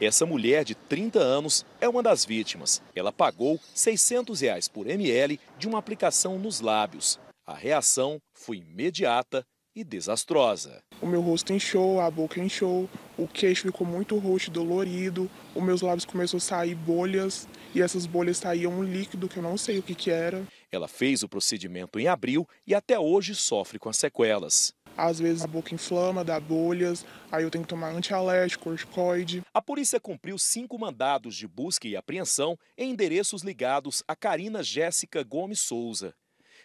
Essa mulher de 30 anos é uma das vítimas. Ela pagou R$ 600 reais por ml de uma aplicação nos lábios. A reação foi imediata e desastrosa. O meu rosto inchou, a boca inchou, o queixo ficou muito roxo, dolorido, os meus lábios começaram a sair bolhas e essas bolhas saíam um líquido que eu não sei o que, que era. Ela fez o procedimento em abril e até hoje sofre com as sequelas. Às vezes a boca inflama, dá bolhas, aí eu tenho que tomar antialérgico, corticoide. A polícia cumpriu cinco mandados de busca e apreensão em endereços ligados a Karina Jéssica Gomes Souza.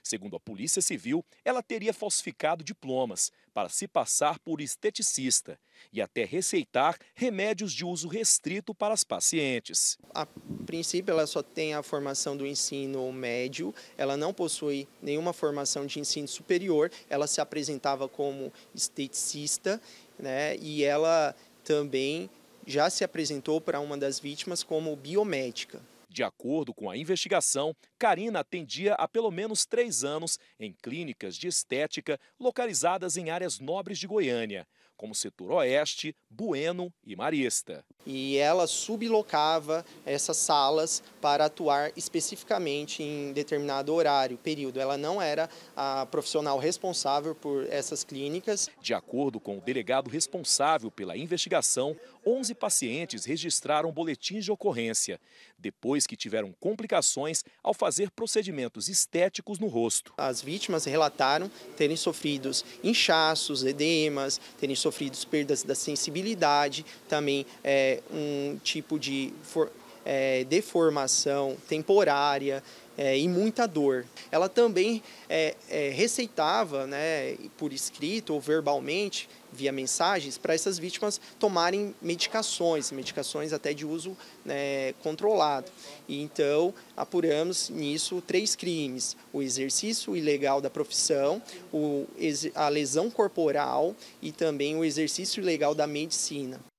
Segundo a Polícia Civil, ela teria falsificado diplomas para se passar por esteticista e até receitar remédios de uso restrito para as pacientes. A princípio, ela só tem a formação do ensino médio, ela não possui nenhuma formação de ensino superior, ela se apresentava como esteticista né, e ela também já se apresentou para uma das vítimas como biomédica. De acordo com a investigação, Karina atendia há pelo menos três anos em clínicas de estética localizadas em áreas nobres de Goiânia, como Setor Oeste, Bueno e Marista. E ela sublocava essas salas para atuar especificamente em determinado horário, período. Ela não era a profissional responsável por essas clínicas. De acordo com o delegado responsável pela investigação, 11 pacientes registraram boletins de ocorrência. Depois mulheres que tiveram complicações ao fazer procedimentos estéticos no rosto. As vítimas relataram terem sofrido inchaços, edemas, terem sofrido perdas da sensibilidade, também é, um tipo de é, deformação temporária é, e muita dor. Ela também é, é, receitava, né, por escrito ou verbalmente, via mensagens, para essas vítimas tomarem medicações, medicações até de uso né, controlado. E então, apuramos nisso três crimes: o exercício ilegal da profissão, o, a lesão corporal e também o exercício ilegal da medicina.